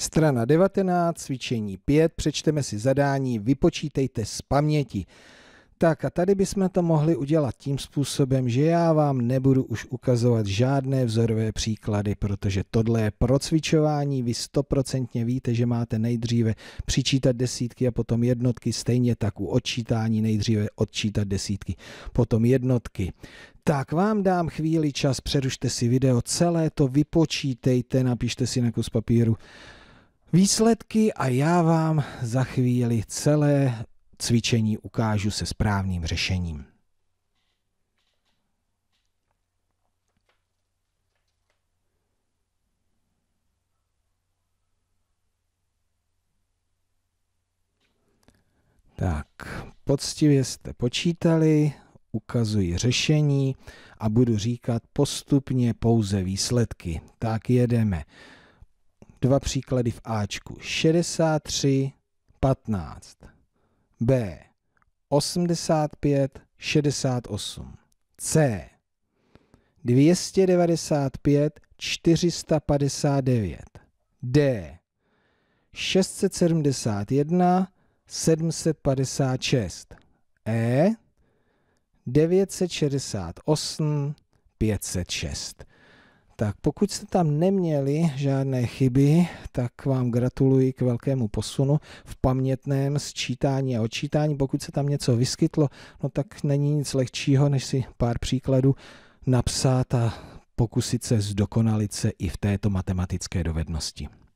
Strana 19, cvičení 5, přečteme si zadání, vypočítejte z paměti. Tak a tady bychom to mohli udělat tím způsobem, že já vám nebudu už ukazovat žádné vzorové příklady, protože tohle je procvičování, vy stoprocentně víte, že máte nejdříve přičítat desítky a potom jednotky, stejně tak u odčítání nejdříve odčítat desítky, potom jednotky. Tak vám dám chvíli čas, přerušte si video celé, to vypočítejte, napište si na kus papíru Výsledky a já vám za chvíli celé cvičení ukážu se správným řešením. Tak, poctivě jste počítali, ukazuji řešení a budu říkat postupně pouze výsledky. Tak jedeme dva příklady v Ačku. 63, 15. B. 85, 68. C. 295, 459. D. 671, 756. E. 968, 506. Tak pokud jste tam neměli žádné chyby, tak vám gratuluji k velkému posunu v pamětném sčítání a odčítání. Pokud se tam něco vyskytlo, no tak není nic lehčího, než si pár příkladů napsat a pokusit se zdokonalit se i v této matematické dovednosti.